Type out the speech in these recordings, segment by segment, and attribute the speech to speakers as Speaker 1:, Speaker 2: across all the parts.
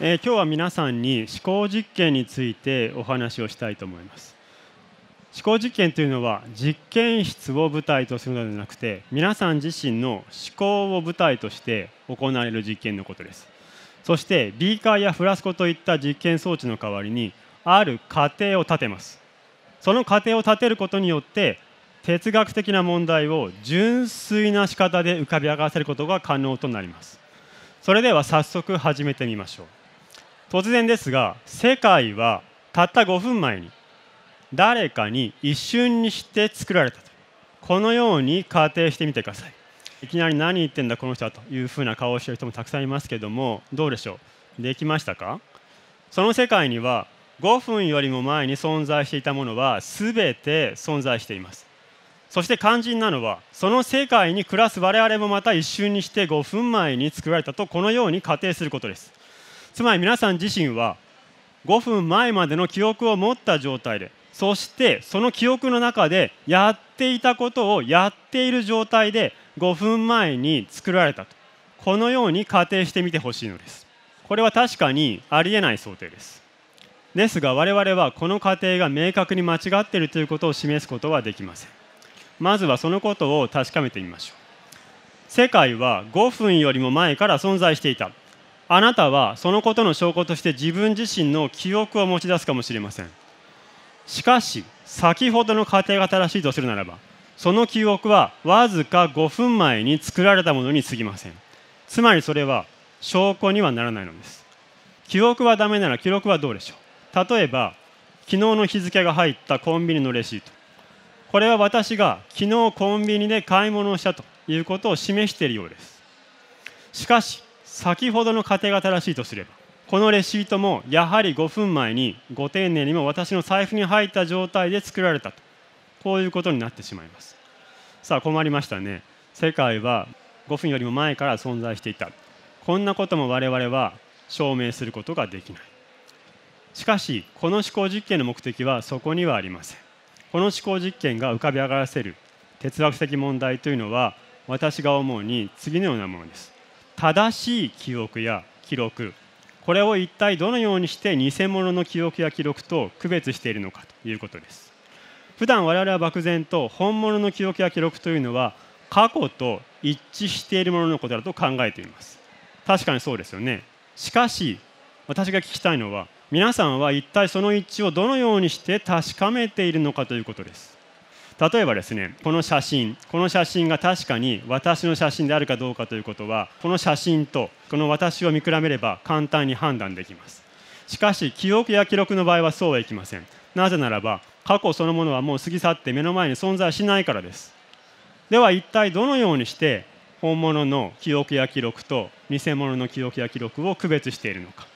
Speaker 1: えー、今日は皆さんに思考実験についてお話をしたいと思います思考実験というのは実験室を舞台とするのではなくて皆さん自身の思考を舞台として行われる実験のことですそしてビーカーやフラスコといった実験装置の代わりにある過程を立てますその過程を立てることによって哲学的な問題を純粋な仕方で浮かび上がらせることが可能となりますそれでは早速始めてみましょう突然ですが世界はたった5分前に誰かに一瞬にして作られたとこのように仮定してみてくださいいきなり何言ってんだこの人はというふうな顔をしてる人もたくさんいますけどもどうでしょうできましたかその世界には5分よりも前に存在していたものは全て存在していますそして肝心なのはその世界に暮らす我々もまた一瞬にして5分前に作られたとこのように仮定することですつまり皆さん自身は5分前までの記憶を持った状態でそしてその記憶の中でやっていたことをやっている状態で5分前に作られたとこのように仮定してみてほしいのですこれは確かにありえない想定ですですが我々はこの過程が明確に間違っているということを示すことはできませんまずはそのことを確かめてみましょう世界は5分よりも前から存在していたあなたはそのことの証拠として自分自身の記憶を持ち出すかもしれませんしかし先ほどの過程が正しいとするならばその記憶はわずか5分前に作られたものにすぎませんつまりそれは証拠にはならないのです記憶はダメなら記録はどうでしょう例えば昨日の日付が入ったコンビニのレシートこれは私が昨日コンビニで買い物をしたということを示しているようですしかし先ほどの過程が正しいとすればこのレシートもやはり5分前にご丁寧にも私の財布に入った状態で作られたとこういうことになってしまいますさあ困りましたね世界は5分よりも前から存在していたこんなことも我々は証明することができないしかしこの思考実験の目的はそこにはありませんこの思考実験が浮かび上がらせる哲学的問題というのは私が思うに次のようなものです正しい記憶や記録これを一体どのようにして偽物の記憶や記録と区別しているのかということです普段我々は漠然と本物の記憶や記録というのは過去と一致しているもののことだと考えています確かにそうですよねしかし私が聞きたいのは皆さんは一体その一致をどのようにして確かめているのかということです例えばですねこの写真この写真が確かに私の写真であるかどうかということはこの写真とこの私を見比べれば簡単に判断できますしかし記憶や記録の場合はそうはいきませんなぜならば過去そのものはもう過ぎ去って目の前に存在しないからですでは一体どのようにして本物の記憶や記録と偽物の記憶や記録を区別しているのか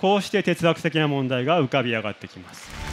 Speaker 1: こうして哲学的な問題が浮かび上がってきます。